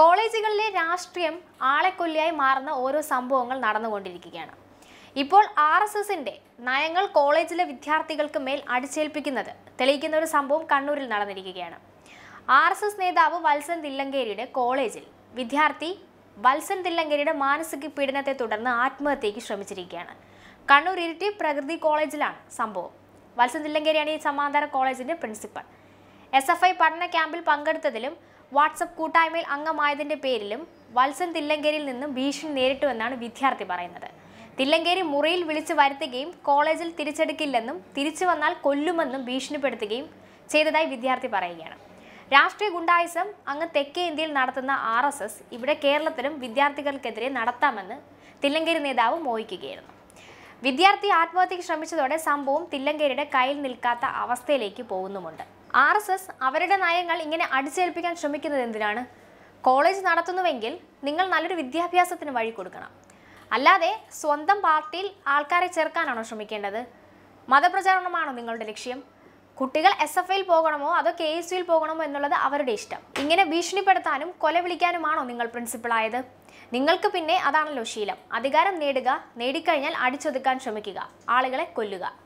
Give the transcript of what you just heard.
കോളേജുകളിലെ രാഷ്ട്രീയം ആളെക്കൊല്ലിയായി മാറുന്ന ഓരോ സംഭവങ്ങൾ നടന്നുകൊണ്ടിരിക്കുകയാണ് ഇപ്പോൾ ആർ എസ് എസിൻ്റെ നയങ്ങൾ കോളേജിലെ വിദ്യാർത്ഥികൾക്ക് മേൽ അടിച്ചേൽപ്പിക്കുന്നത് തെളിയിക്കുന്ന ഒരു സംഭവം കണ്ണൂരിൽ നടന്നിരിക്കുകയാണ് ആർ എസ് എസ് നേതാവ് വത്സൻ തില്ലങ്കേരിയുടെ കോളേജിൽ വിദ്യാർത്ഥി വത്സൻ തില്ലങ്കേരിയുടെ മാനസിക പീഡനത്തെ തുടർന്ന് ആത്മഹത്യയ്ക്ക് ശ്രമിച്ചിരിക്കുകയാണ് കണ്ണൂർ ഇരിട്ടി പ്രകൃതി കോളേജിലാണ് സംഭവം വത്സൻ തില്ലങ്കേരിയാണ് ഈ സമാന്തര കോളേജിൻ്റെ പ്രിൻസിപ്പൽ എസ് എഫ് ഐ പഠന ക്യാമ്പിൽ പങ്കെടുത്തതിലും വാട്സപ്പ് കൂട്ടായ്മയിൽ അംഗമായതിൻ്റെ പേരിലും വത്സൻ തില്ലങ്കേരിയിൽ നിന്നും ഭീഷണി നേരിട്ടുവെന്നാണ് വിദ്യാർത്ഥി പറയുന്നത് തില്ലങ്കേരി മുറിയിൽ വിളിച്ചു വരുത്തുകയും കോളേജിൽ തിരിച്ചെടുക്കില്ലെന്നും തിരിച്ചു വന്നാൽ കൊല്ലുമെന്നും ഭീഷണിപ്പെടുത്തുകയും ചെയ്തതായി വിദ്യാർത്ഥി പറയുകയാണ് രാഷ്ട്രീയ ഗുണ്ടായിസം അങ്ങ് തെക്കേ ഇന്ത്യയിൽ നടത്തുന്ന ആർ എസ് എസ് ഇവിടെ കേരളത്തിലും വിദ്യാർത്ഥികൾക്കെതിരെ നടത്താമെന്ന് തില്ലങ്കേരി നേതാവ് മോഹിക്കുകയായിരുന്നു വിദ്യാർത്ഥി ആത്മഹത്യയ്ക്ക് ശ്രമിച്ചതോടെ സംഭവം തില്ലങ്കേരിയുടെ കയ്യിൽ നിൽക്കാത്ത അവസ്ഥയിലേക്ക് പോകുന്നുമുണ്ട് ആർ എസ് എസ് അവരുടെ നയങ്ങൾ ഇങ്ങനെ അടിച്ചേൽപ്പിക്കാൻ ശ്രമിക്കുന്നത് എന്തിനാണ് കോളേജ് നടത്തുന്നുവെങ്കിൽ നിങ്ങൾ നല്ലൊരു വിദ്യാഭ്യാസത്തിന് വഴി കൊടുക്കണം അല്ലാതെ സ്വന്തം പാർട്ടിയിൽ ആൾക്കാരെ ചേർക്കാനാണോ ശ്രമിക്കേണ്ടത് മതപ്രചാരണമാണോ നിങ്ങളുടെ ലക്ഷ്യം കുട്ടികൾ എസ് എഫ് ഐയിൽ പോകണമോ അതോ കെ എസ് യുയിൽ പോകണമോ എന്നുള്ളത് അവരുടെ ഇഷ്ടം ഇങ്ങനെ ഭീഷണിപ്പെടുത്താനും കൊല വിളിക്കാനുമാണോ നിങ്ങൾ പ്രിൻസിപ്പളായത് നിങ്ങൾക്ക് പിന്നെ അതാണല്ലോ ശീലം അധികാരം നേടുക നേടിക്കഴിഞ്ഞാൽ അടിച്ചൊതുക്കാൻ ശ്രമിക്കുക ആളുകളെ കൊല്ലുക